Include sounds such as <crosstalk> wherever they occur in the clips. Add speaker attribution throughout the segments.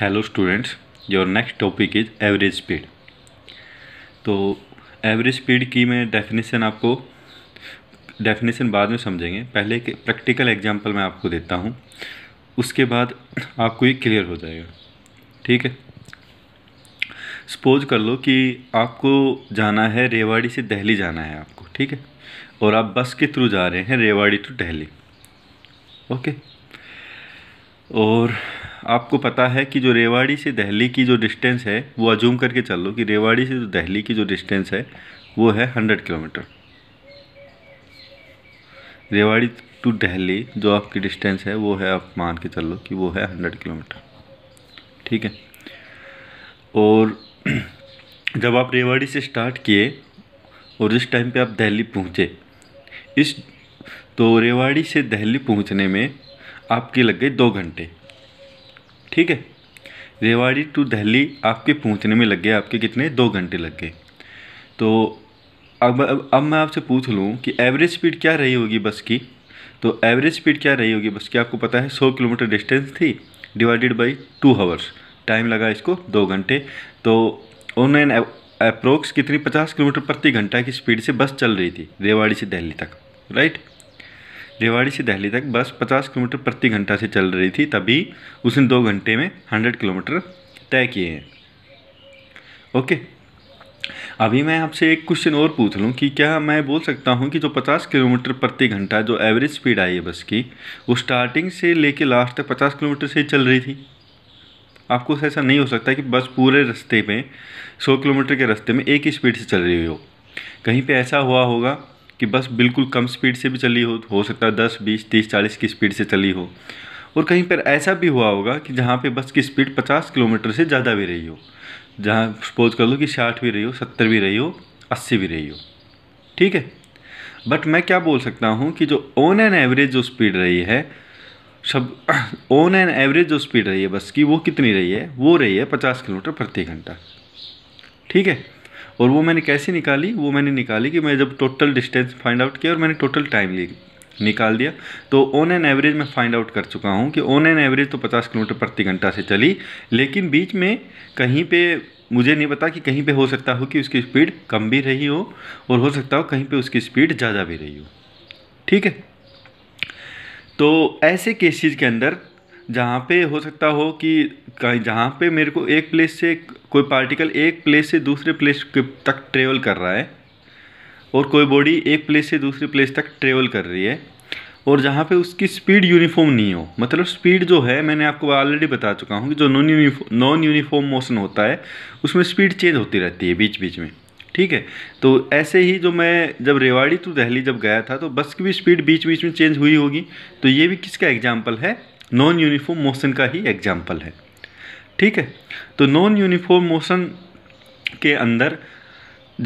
Speaker 1: hello students your next topic is average speed तो average speed की मैं definition आपको डेफिनेशन बाद में समझेंगे पहले एक प्रैक्टिकल एग्जांपल मैं आपको देता हूँ उसके बाद आपको ये क्लियर हो जाएगा ठीक है सपोज कर लो कि आपको जाना है रेवाड़ी से दिल्ली जाना है आपको ठीक है और आप बस के थ्रू जा रहे हैं रेवाड़ी टू दिल्ली ओके और आपको पता है कि जो रेवाड़ी से दहली की जो डिस्टेंस है वो अजूम करके चल लो कि रेवाड़ी से जो दहली की जो डिस्टेंस है वो है हंड्रेड किलोमीटर रेवाड़ी टू दहली जो आपकी डिस्टेंस है वो है आप मान के चल लो कि वो है हंड्रेड किलोमीटर ठीक है और <clears throat> जब आप रेवाड़ी से स्टार्ट किए और जिस टाइम पे आप दिल्ली पहुँचे इस तो रेवाड़ी से दिल्ली पहुँचने में आपके लग गए दो घंटे ठीक है रेवाड़ी टू दिल्ली आपके पहुंचने में लग गए आपके कितने दो घंटे लग गए तो अब अब, अब मैं आपसे पूछ लूँ कि एवरेज स्पीड क्या रही होगी बस की तो एवरेज स्पीड क्या रही होगी बस की आपको पता है सौ किलोमीटर डिस्टेंस थी divided by two hours time लगा इसको दो घंटे तो ऑनलाइन अप्रोक्स कितनी पचास किलोमीटर प्रति घंटा की स्पीड से बस चल रही थी रेवाड़ी से दिल्ली तक राइट रेवाड़ी से दहली तक बस 50 किलोमीटर प्रति घंटा से चल रही थी तभी उसने दो घंटे में 100 किलोमीटर तय किए हैं ओके अभी मैं आपसे एक क्वेश्चन और पूछ लूँ कि क्या मैं बोल सकता हूँ कि जो 50 किलोमीटर प्रति घंटा जो एवरेज स्पीड आई है बस की वो स्टार्टिंग से लेके लास्ट तक 50 किलोमीटर से चल रही थी आपको ऐसा नहीं हो सकता कि बस पूरे रास्ते में 100 किलोमीटर के रास्ते में एक ही स्पीड से चल रही हो कहीं पे ऐसा हुआ होगा कि बस बिल्कुल कम स्पीड से भी चली हो हो सकता है दस बीस तीस चालीस की स्पीड से चली हो और कहीं पर ऐसा भी हुआ होगा कि जहाँ पे बस की स्पीड पचास किलोमीटर से ज़्यादा भी रही हो जहाँ सपोज कर लो कि साठ भी रही हो सत्तर भी रही हो अस्सी भी रही हो ठीक है बट मैं क्या बोल सकता हूँ कि जो ऑन एन एवरेज जो स्पीड रही है सब ऑन एन एवरेज जो स्पीड रही है बस की वो कितनी रही है वो रही है पचास किलोमीटर प्रति घंटा ठीक है और वो मैंने कैसे निकाली वो मैंने निकाली कि मैं जब टोटल डिस्टेंस फाइंड आउट किया और मैंने टोटल टाइम ले निकाल दिया तो ऑन एन एवरेज मैं फाइंड आउट कर चुका हूँ कि ऑन एन एवरेज तो 50 किलोमीटर प्रति घंटा से चली लेकिन बीच में कहीं पे मुझे नहीं पता कि कहीं पे हो सकता हो कि उसकी स्पीड कम भी रही हो और हो सकता हो कहीं पे उसकी स्पीड ज़्यादा भी रही हो ठीक है तो ऐसे केसेज के अंदर जहाँ पे हो सकता हो कि कहीं जहाँ पे मेरे को एक प्लेस से कोई पार्टिकल एक प्लेस से दूसरे प्लेस तक ट्रेवल कर रहा है और कोई बॉडी एक प्लेस से दूसरे प्लेस तक ट्रेवल कर रही है और जहाँ पे उसकी स्पीड यूनिफॉर्म नहीं हो मतलब स्पीड जो है मैंने आपको ऑलरेडी बता चुका हूँ कि जो non uniform non uniform motion होता है उसमें स्पीड चेंज होती रहती है बीच बीच में ठीक है तो ऐसे ही जो मैं जब रेवाड़ी टू दहली जब गया था तो बस की भी स्पीड बीच बीच में चेंज हुई होगी तो ये भी किसका एग्जाम्पल है नॉन यूनिफॉर्म मोशन का ही एग्जाम्पल है ठीक है तो नॉन यूनिफॉर्म मोशन के अंदर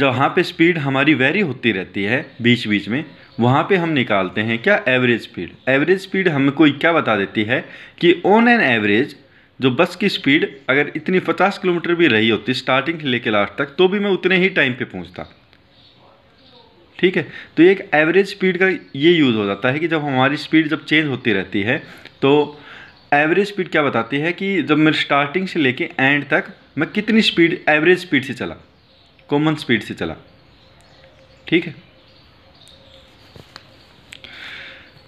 Speaker 1: जहाँ पे स्पीड हमारी वेरी होती रहती है बीच बीच में वहाँ पे हम निकालते हैं क्या एवरेज स्पीड एवरेज स्पीड हमें कोई क्या बता देती है कि ऑन एन एवरेज जो बस की स्पीड अगर इतनी पचास किलोमीटर भी रही होती स्टार्टिंग से लेकर लास्ट तक तो भी मैं उतने ही टाइम पे पहुँचता ठीक है तो एक एवरेज स्पीड का ये यूज़ हो जाता है कि जब हमारी स्पीड जब चेंज होती रहती है तो एवरेज स्पीड क्या बताती है कि जब मैं स्टार्टिंग से लेके एंड तक मैं कितनी स्पीड एवरेज स्पीड से चला कॉमन स्पीड से चला ठीक है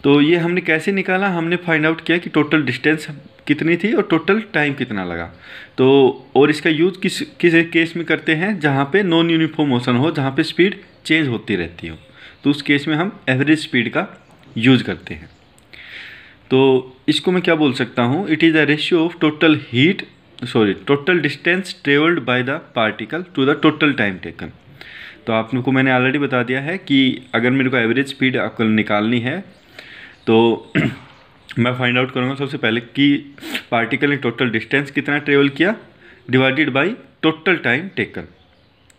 Speaker 1: तो ये हमने कैसे निकाला हमने फाइंड आउट किया कि टोटल डिस्टेंस कितनी थी और टोटल टाइम कितना लगा तो और इसका यूज़ किस किस केस में करते हैं जहाँ पे नॉन यूनिफॉर्म मोशन हो जहाँ पे स्पीड चेंज होती रहती हो तो उस केस में हम एवरेज स्पीड का यूज़ करते हैं तो इसको मैं क्या बोल सकता हूँ it is the ratio of total heat sorry total distance travelled by the particle to the total time taken तो आप लोग को मैंने ऑलरेडी बता दिया है कि अगर मेरे को एवरेज स्पीड आपको निकालनी है तो <clears throat> मैं फाइंड आउट करूँगा सबसे पहले कि पार्टिकल ने टोटल डिस्टेंस कितना ट्रेवल किया divided by total time taken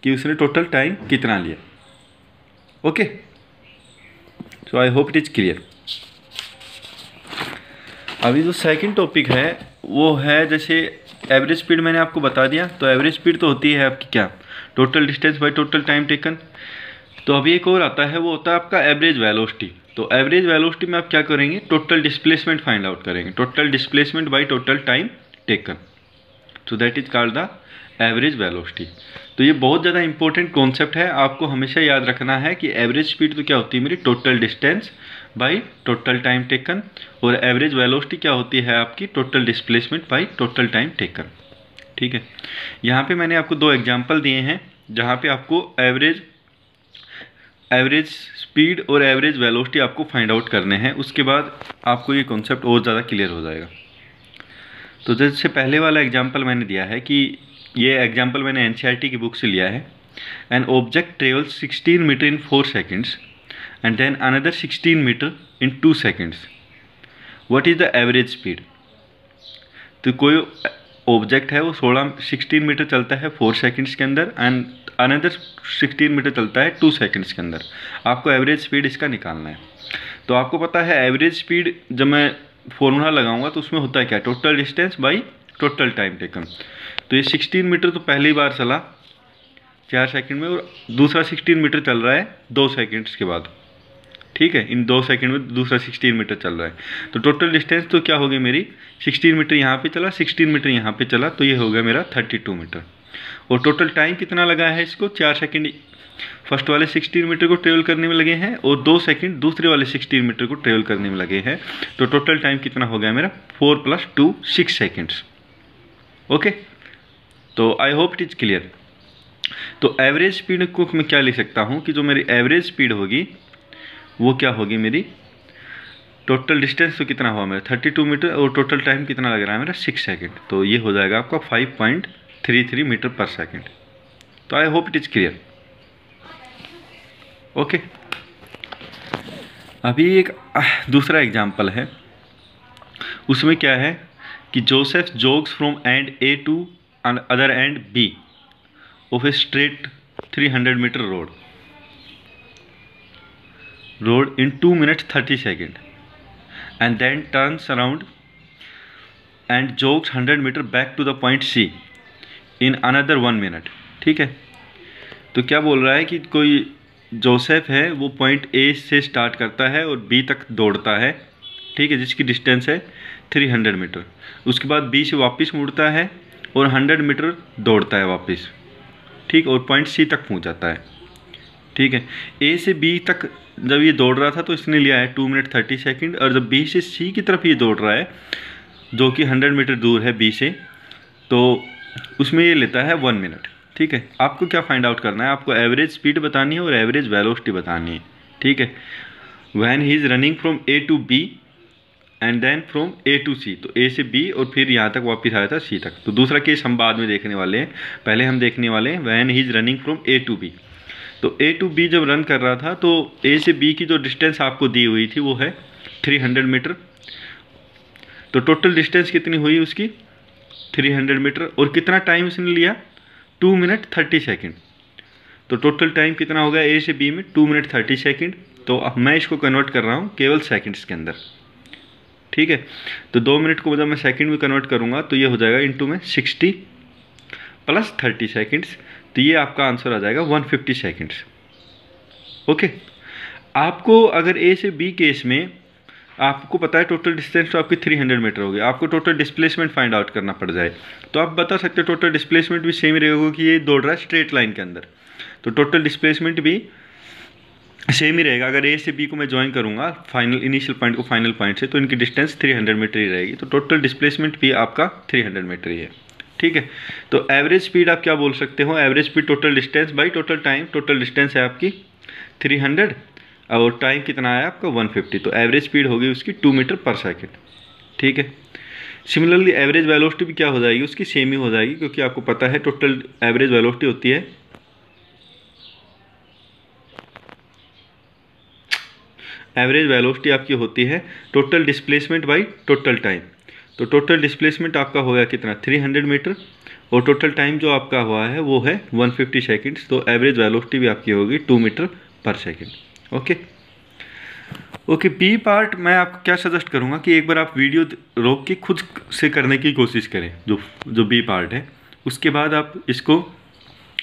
Speaker 1: कि उसने टोटल टाइम कितना लिया okay so I hope it is clear अभी जो सेकंड टॉपिक है वो है जैसे एवरेज स्पीड मैंने आपको बता दिया तो एवरेज स्पीड तो होती है आपकी क्या total distance by total time taken तो अभी एक और आता है वो होता है आपका एवरेज वेलोसिटी तो एवरेज वेलोसिटी में आप क्या करेंगे टोटल डिस्प्लेसमेंट फाइंड आउट करेंगे total displacement by total time taken so that is called the average velocity तो ये बहुत ज़्यादा इंपॉर्टेंट कॉन्सेप्ट है आपको हमेशा याद रखना है कि एवरेज स्पीड तो क्या होती है मेरी total distance by total time taken और एवरेज वेलोसिटी क्या होती है आपकी total displacement by total time taken ठीक है यहाँ पे मैंने आपको दो एग्जाम्पल दिए हैं जहाँ पे आपको एवरेज एवरेज स्पीड और एवरेज वेलोसिटी आपको फाइंड आउट करने हैं उसके बाद आपको ये कॉन्सेप्ट और ज़्यादा क्लियर हो जाएगा तो जैसे पहले वाला एग्जाम्पल मैंने दिया है कि ये एग्जाम्पल मैंने एन की बुक से लिया है an object travel 16 metre in four seconds and then another 16 metre in two seconds what is the average speed तो कोई ऑब्जेक्ट है वो 16 16 मीटर चलता है फोर सेकेंड्स के अंदर एंड अनदर 16 मीटर चलता है टू सेकेंड्स के अंदर आपको एवरेज स्पीड इसका निकालना है तो आपको पता है एवरेज स्पीड जब मैं फॉर्मूला लगाऊंगा तो उसमें होता है क्या total distance by total time taken तो ये 16 मीटर तो पहली बार चला चार सेकंड में और दूसरा 16 मीटर चल रहा है दो सेकंड्स के बाद ठीक है इन दो सेकंड में दूसरा 16 मीटर चल रहा है तो टोटल डिस्टेंस तो क्या होगी मेरी 16 मीटर यहाँ पे चला 16 मीटर यहाँ पे चला तो ये हो गया मेरा 32 मीटर और टोटल टाइम कितना लगा है इसको चार सेकेंड फर्स्ट वाले 16 मीटर को ट्रेवल करने में लगे हैं और दो सेकंड दूसरे वाले 16 मीटर को ट्रेवल करने में लगे हैं तो टोटल टाइम कितना हो गया मेरा four plus two six seconds okay तो I hope it is clear तो एवरेज स्पीड को मैं क्या लिख सकता हूँ कि जो मेरी एवरेज स्पीड होगी वो क्या होगी मेरी टोटल डिस्टेंस तो कितना हुआ मेरा थर्टी टू मीटर और टोटल टाइम कितना लग रहा है मेरा सिक्स सेकेंड तो ये हो जाएगा आपका five point three three metre पर सेकेंड तो I hope it is clear okay अभी एक दूसरा एग्जाम्पल है उसमें क्या है कि Joseph jogs from end A to other end B of a straight 300 metre road road in two minute 30 second and then turns around and jogs 100 metre back to the point C in another one minute ठीक है तो क्या बोल रहा है कि कोई Joseph है वो पॉइंट ए से स्टार्ट करता है और बी तक दौड़ता है ठीक है जिसकी डिस्टेंस है थ्री हंड्रेड मीटर उसके बाद बी से वापस मुड़ता है और हंड्रेड मीटर दौड़ता है वापस ठीक और पॉइंट सी तक पहुंच जाता है ठीक है ए से बी तक जब ये दौड़ रहा था तो इसने लिया है टू मिनट थर्टी सेकेंड और जब बी से सी की तरफ ये दौड़ रहा है जो कि हंड्रेड मीटर दूर है बी से तो उसमें ये लेता है वन मिनट ठीक है आपको क्या फाइंड आउट करना है आपको एवरेज स्पीड बतानी है और एवरेज वेलोसिटी बतानी है ठीक है when he is running from A to B and then from A to C तो ए से बी और फिर यहाँ तक वापस आया था सी तक तो दूसरा केस हम बाद में देखने वाले हैं पहले हम देखने वाले हैं when he is running from A to B तो ए टू बी जब रन कर रहा था तो ए से बी की जो डिस्टेंस आपको दी हुई थी वो है थ्री हंड्रेड मीटर तो टोटल डिस्टेंस कितनी हुई उसकी थ्री हंड्रेड मीटर और कितना टाइम उसने लिया टू मिनट थर्टी सेकेंड तो टोटल टाइम कितना होगा ए से बी में टू मिनट थर्टी सेकेंड तो अब मैं इसको कन्वर्ट कर रहा हूँ केवल सेकेंड्स के अंदर ठीक है तो दो मिनट को मतलब मैं सेकंड में कन्वर्ट करूंगा तो ये हो जाएगा इंटू में सिक्सटी प्लस थर्टी सेकेंड्स तो ये आपका आंसर आ जाएगा वन फिफ्टी सेकेंड्स ओके आपको अगर ए से बी केस में आपको पता है टोटल डिस्टेंस तो आपकी 300 मीटर होगी आपको टोटल डिस्प्लेसमेंट फाइंड आउट करना पड़ जाए तो आप बता सकते हो टोटल डिस्प्लेसमेंट भी सेम रहेगा कि ये दौड़ रहा है स्ट्रेट लाइन के अंदर तो टोटल डिस्प्लेसमेंट भी सेम ही रहेगा अगर ए से बी को मैं ज्वाइन करूँगा फाइनल इनिशियल पॉइंट को फाइनल पॉइंट से तो इनकी डिस्टेंस 300 मीटर ही रहेगी तो टोटल डिस्प्लेसमेंट भी आपका 300 मीटर ही है ठीक है तो एवरेज स्पीड आप क्या बोल सकते हो average speed total distance by total time total distance है आपकी 300 और टाइम कितना है आपका 150 तो एवरेज स्पीड होगी उसकी टू मीटर पर सेकेंड ठीक है सिमिलरली एवरेज वेलोसिटी भी क्या हो जाएगी उसकी सेम ही हो जाएगी क्योंकि आपको पता है टोटल एवरेज वेलोसिटी होती है एवरेज वेलोसिटी आपकी होती है total displacement by total time तो टोटल डिस्प्लेसमेंट आपका हो गया कितना 300 मीटर और टोटल टाइम जो आपका हुआ है वो है 150 फिफ्टी सेकेंड्स तो एवरेज वेलोसिटी भी आपकी होगी 2 मीटर पर second okay okay B part मैं आपको क्या सजेस्ट करूँगा कि एक बार आप वीडियो रोक के खुद से करने की कोशिश करें जो जो बी पार्ट है उसके बाद आप इसको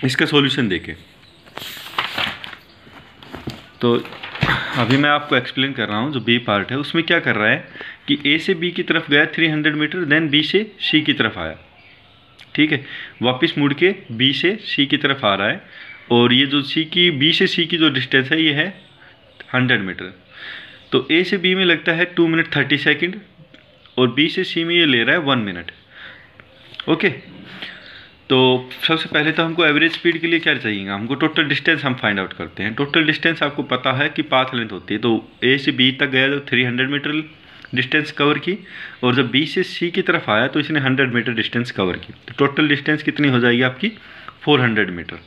Speaker 1: इसका सॉल्यूशन देखें तो अभी मैं आपको एक्सप्लेन कर रहा हूँ जो बी पार्ट है उसमें क्या कर रहा है कि ए से बी की तरफ गया 300 मीटर देन बी से सी की तरफ आया ठीक है वापस मुड़ के बी से सी की तरफ आ रहा है और ये जो सी की बी से सी की जो डिस्टेंस है ये है 100 मीटर तो ए से बी में लगता है टू मिनट थर्टी सेकेंड और बी से सी में ये ले रहा है वन मिनट ओके तो सबसे पहले तो हमको एवरेज स्पीड के लिए क्या चाहिएगा हमको टोटल डिस्टेंस हम फाइंड आउट करते हैं टोटल डिस्टेंस आपको पता है कि पाथ लेंथ होती है तो ए से बी तक गया तो three hundred metre distance cover की और जब बी से सी की तरफ आया तो इसने हंड्रेड मीटर डिस्टेंस कवर की तो टोटल डिस्टेंस कितनी हो जाएगी आपकी four hundred metre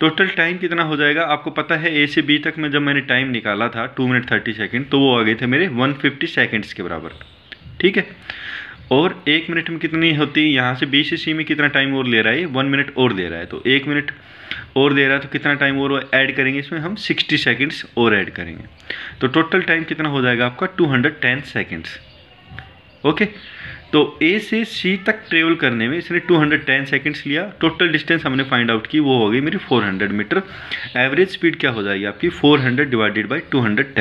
Speaker 1: total time कितना हो जाएगा आपको पता है ए से बी तक में जब मैंने टाइम निकाला था टू मिनट थर्टी सेकेंड तो वो आ गए थे मेरे वन फिफ्टी सेकेंड्स के बराबर ठीक है और एक मिनट में कितनी होती है यहाँ से बी से सी में कितना टाइम और ले रहा है वन मिनट और दे रहा है तो एक मिनट और दे रहा है तो कितना टाइम और ऐड करेंगे इसमें हम सिक्सटी सेकेंड्स और ऐड करेंगे तो टोटल टाइम कितना हो जाएगा आपका two hundred ten seconds okay तो ए से सी तक ट्रेवल करने में इसने 210 हंड्रेड लिया टोटल डिस्टेंस हमने फाइंड आउट की वो हो गई मेरी 400 मीटर एवरेज स्पीड क्या हो जाएगी आपकी 400 डिवाइडेड बाई 210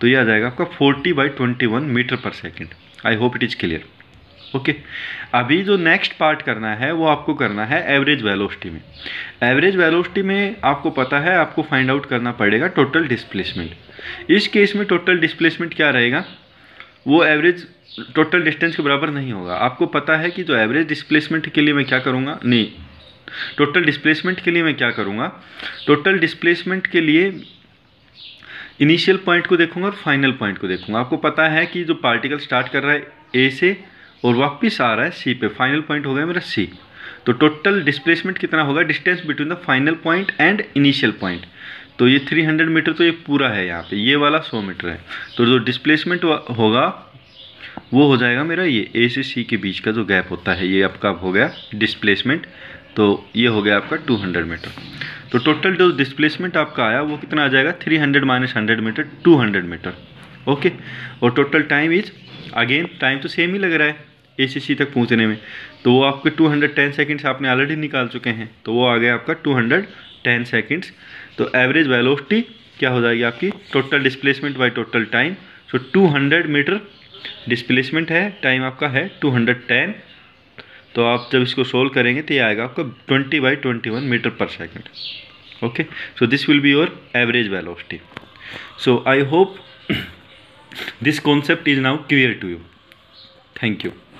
Speaker 1: तो ये आ जाएगा आपका 40 बाई 21 मीटर पर second I hope it is clear okay अभी जो नेक्स्ट पार्ट करना है वो आपको करना है एवरेज वेलोसिटी में एवरेज वेलोसिटी में आपको पता है आपको फाइंड आउट करना पड़ेगा टोटल डिस्प्लेसमेंट इस केस में टोटल डिस्प्लेसमेंट क्या रहेगा वो एवरेज टोटल डिस्टेंस के बराबर नहीं होगा आपको पता है कि जो एवरेज डिस्प्लेसमेंट के लिए मैं क्या करूँगा नहीं टोटल डिस्प्लेसमेंट के लिए मैं क्या करूँगा टोटल डिस्प्लेसमेंट के लिए इनिशियल पॉइंट को देखूंगा और फाइनल पॉइंट को देखूंगा आपको पता है कि जो पार्टिकल स्टार्ट कर रहा है ए से और वापस आ रहा है सी पे फाइनल पॉइंट हो गया मेरा सी तो टोटल डिस्प्लेसमेंट कितना होगा distance between the final point and initial point तो ये 300 मीटर तो ये पूरा है यहाँ पे ये वाला 100 मीटर है तो जो डिस्प्लेसमेंट होगा वो हो जाएगा मेरा ये ए से सी के बीच का जो गैप होता है ये आपका हो गया डिस्प्लेसमेंट तो ये हो गया आपका 200 मीटर तो टोटल जो डिस्प्लेसमेंट आपका आया वो कितना आ जाएगा 300 minus hundred metre 200 metre okay और total time is again time तो सेम ही लग रहा है ए तक पहुँचने में तो वो आपके टू हंड्रेड टेन सेकेंड्स आपने ऑलरेडी निकाल चुके हैं तो वो आ गया आपका टू हंड्रेड टेन सेकेंड्स तो एवरेज वेलोसिटी क्या हो जाएगी आपकी total displacement by total time so two hundred metre displacement है टाइम आपका है टू हंड्रेड टेन तो आप जब इसको सोल्व करेंगे तो ये आएगा आपका twenty by twenty one metre पर second okay so this will be your average velocity so I hope this concept is now clear to you thank you